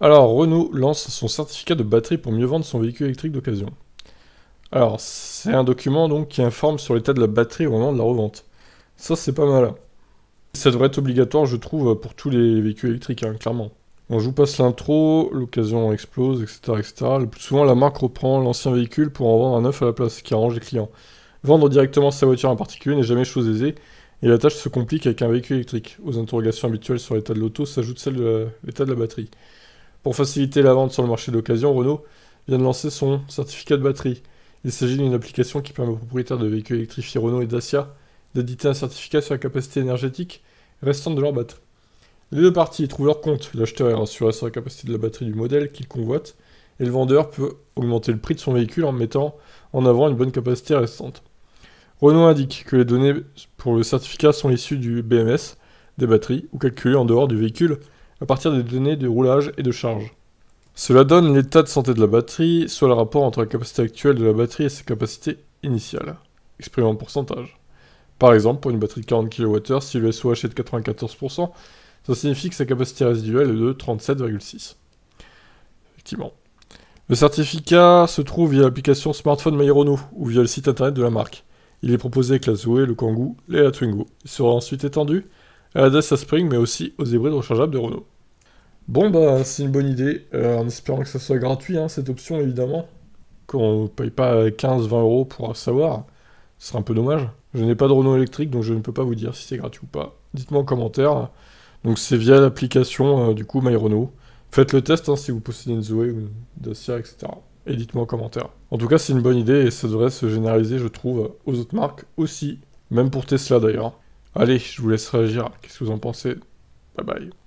Alors, Renault lance son certificat de batterie pour mieux vendre son véhicule électrique d'occasion. Alors, c'est un document donc qui informe sur l'état de la batterie au moment de la revente. Ça, c'est pas mal. Ça devrait être obligatoire, je trouve, pour tous les véhicules électriques, hein, clairement. On joue vous passe l'intro, l'occasion explose, etc., etc. Le plus souvent, la marque reprend l'ancien véhicule pour en vendre un neuf à la place, ce qui arrange les clients. Vendre directement sa voiture en particulier n'est jamais chose aisée, et la tâche se complique avec un véhicule électrique. Aux interrogations habituelles sur l'état de l'auto s'ajoute celle de l'état de la batterie. Pour faciliter la vente sur le marché d'occasion, Renault vient de lancer son certificat de batterie. Il s'agit d'une application qui permet aux propriétaires de véhicules électrifiés Renault et Dacia d'éditer un certificat sur la capacité énergétique restante de leur batterie. Les deux parties trouvent leur compte. L'acheteur est rassuré sur la capacité de la batterie du modèle qu'il convoite, et le vendeur peut augmenter le prix de son véhicule en mettant en avant une bonne capacité restante. Renault indique que les données pour le certificat sont issues du BMS des batteries ou calculées en dehors du véhicule à partir des données de roulage et de charge. Cela donne l'état de santé de la batterie, soit le rapport entre la capacité actuelle de la batterie et sa capacité initiale, exprimé en pourcentage. Par exemple, pour une batterie de 40 kWh, si le SOH est de 94%, ça signifie que sa capacité résiduelle est de 37,6. Effectivement. Le certificat se trouve via l'application Smartphone My ou via le site internet de la marque. Il est proposé avec la Zoé, le Kangoo et la Twingo. Il sera ensuite étendu à la Dessa Spring mais aussi aux hybrides rechargeables de Renault. Bon, bah, c'est une bonne idée, euh, en espérant que ça soit gratuit, hein, cette option, évidemment. Qu'on ne paye pas 15-20 euros pour savoir. Ce serait un peu dommage. Je n'ai pas de Renault électrique, donc je ne peux pas vous dire si c'est gratuit ou pas. Dites-moi en commentaire. Donc, c'est via l'application, euh, du coup, MyRenault. Faites le test hein, si vous possédez une Zoé ou une Dacia, etc. Et dites-moi en commentaire. En tout cas, c'est une bonne idée et ça devrait se généraliser, je trouve, aux autres marques aussi. Même pour Tesla, d'ailleurs. Allez, je vous laisse réagir. Qu'est-ce que vous en pensez Bye bye.